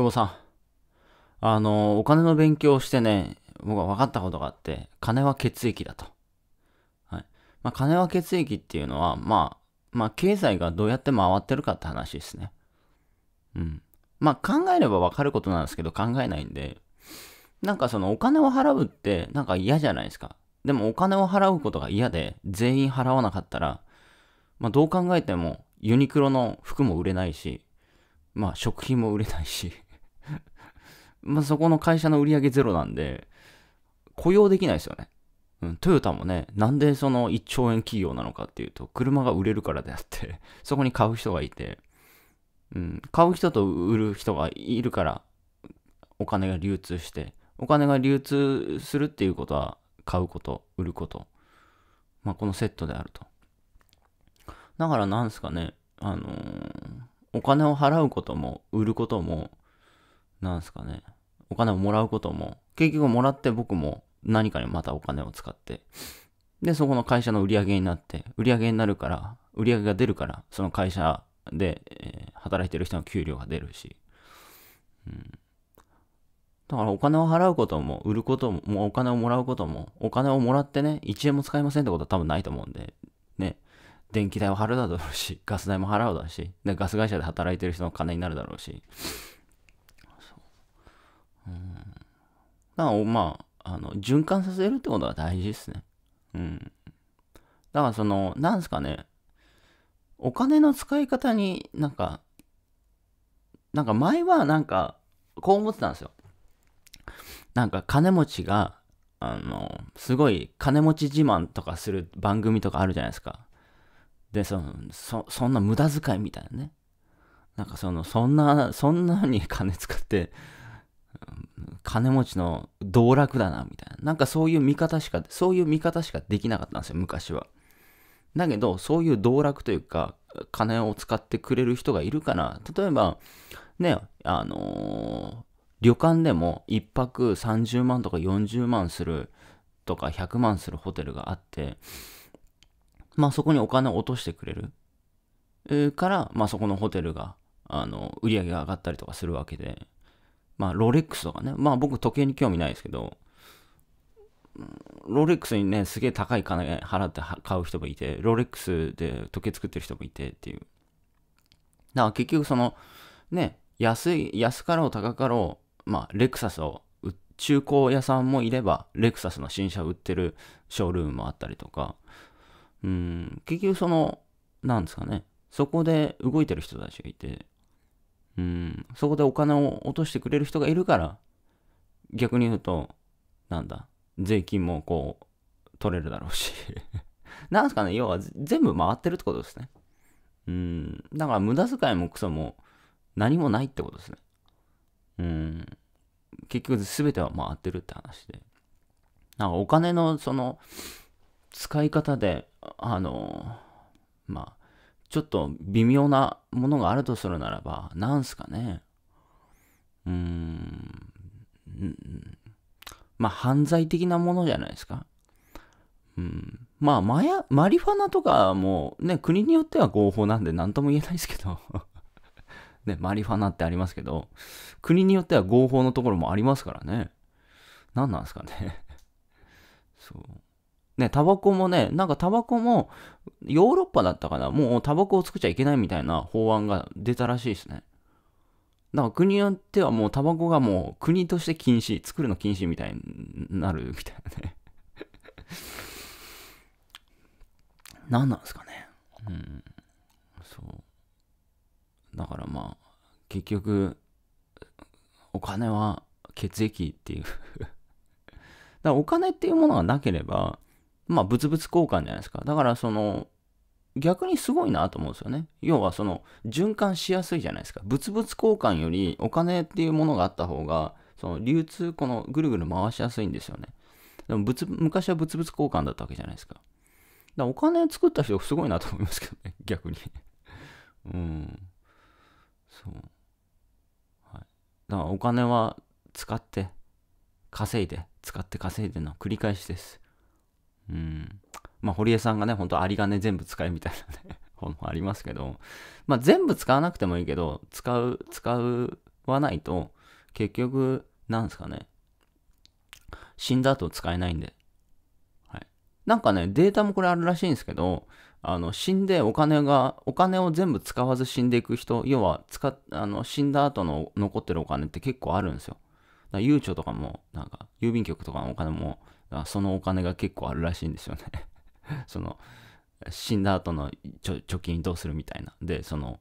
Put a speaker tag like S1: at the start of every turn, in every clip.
S1: 久保さん。あの、お金の勉強をしてね、僕は分かったことがあって、金は血液だと。はい。まあ、金は血液っていうのは、まあ、まあ、経済がどうやって回ってるかって話ですね。うん。まあ、考えれば分かることなんですけど、考えないんで、なんかそのお金を払うって、なんか嫌じゃないですか。でもお金を払うことが嫌で、全員払わなかったら、まあ、どう考えても、ユニクロの服も売れないし、まあ、食品も売れないしまあ、そこの会社の売り上げゼロなんで、雇用できないですよね。うん、トヨタもね、なんでその1兆円企業なのかっていうと、車が売れるからであって、そこに買う人がいて、うん、買う人と売る人がいるから、お金が流通して、お金が流通するっていうことは、買うこと、売ること、まあ、このセットであると。だからなんですかね、あのー、お金を払うことも、売ることも、なんすかね、お金をもらうことも、結局もらって僕も何かにまたお金を使って、で、そこの会社の売り上げになって、売り上げになるから、売り上げが出るから、その会社で、えー、働いてる人の給料が出るし、うん。だからお金を払うことも、売ることも、もお金をもらうことも、お金をもらってね、1円も使いませんってことは多分ないと思うんで、ね、電気代を払うだろうし、ガス代も払うだろうし、でガス会社で働いてる人の金になるだろうし、うん。だから、まあ、あの、循環させるってことが大事ですね。うん。だからその、なんすかね、お金の使い方になんか、なんか前はなんか、こう思ってたんですよ。なんか金持ちが、あの、すごい金持ち自慢とかする番組とかあるじゃないですか。で、その、そ、そんな無駄遣いみたいなね。なんかその、そんな、そんなに金使って金持ちの道楽だな、みたいな。なんかそういう見方しか、そういう見方しかできなかったんですよ、昔は。だけど、そういう道楽というか、金を使ってくれる人がいるから、例えば、ね、あのー、旅館でも1泊30万とか40万するとか100万するホテルがあって、まあそこにお金を落としてくれる。から、まあそこのホテルが、あの、売り上げが上がったりとかするわけで、まあ、ロレックスとかね。まあ、僕、時計に興味ないですけど、ロレックスにね、すげえ高い金払って買う人もいて、ロレックスで時計作ってる人もいてっていう。だから結局その、ね、安い、安かろう高かろう、まあ、レクサスを、中古屋さんもいれば、レクサスの新車売ってるショールームもあったりとか、うん、結局その、なんですかね、そこで動いてる人たちがいて、うん、そこでお金を落としてくれる人がいるから、逆に言うと、なんだ、税金もこう、取れるだろうし なんすかね、要は全部回ってるってことですね。うん、だから無駄遣いもクソも何もないってことですね。うん、結局全ては回ってるって話で。なんかお金のその、使い方で、あの、まあ、ちょっと微妙なものがあるとするならば、なんすかね。うーん。まあ、犯罪的なものじゃないですか。うん。まあ、マヤ、マリファナとかも、ね、国によっては合法なんで何とも言えないですけど。ね、マリファナってありますけど、国によっては合法のところもありますからね。何なんですかね。そう。ね、タバコもね、なんかタバコも、ヨーロッパだったかな、もうタバコを作っちゃいけないみたいな法案が出たらしいですね。だから国によってはもうタバコがもう国として禁止、作るの禁止みたいになるみたいなね。何 なんですかね。うん。そう。だからまあ、結局、お金は血液っていう だからお金っていうものがなければ、まあ、物々交換じゃないですか。だから、その、逆にすごいなと思うんですよね。要は、その、循環しやすいじゃないですか。物々交換より、お金っていうものがあった方が、その、流通、この、ぐるぐる回しやすいんですよね。でも物、昔は物々交換だったわけじゃないですか。だからお金作った人すごいなと思いますけどね、逆にうん。そう。はい。だからお金は使って、稼いで、使って稼いでの繰り返しです。うん。まあ、堀江さんがね、ほんと有金全部使えみたいなね本もありますけど、まあ、全部使わなくてもいいけど、使う、使わないと、結局、なんですかね。死んだ後使えないんで。はい。なんかね、データもこれあるらしいんですけど、あの、死んでお金が、お金を全部使わず死んでいく人、要は、使っ、あの、死んだ後の残ってるお金って結構あるんですよ。らゆうちょとかも、なんか、郵便局とかのお金も、そのお金が結構あるらしいんですよね その、死んだ後の貯金どうするみたいな。で、その、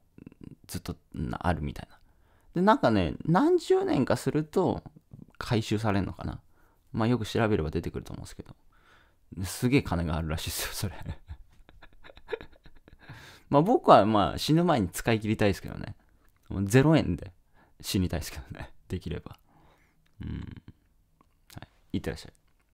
S1: ずっとあるみたいな。で、なんかね、何十年かすると回収されるのかな。まあよく調べれば出てくると思うんですけど。すげえ金があるらしいですよ、それ まあ僕はまあ死ぬ前に使い切りたいですけどね。もう0円で死にたいですけどね。できれば。うん、はい、いってらっしゃい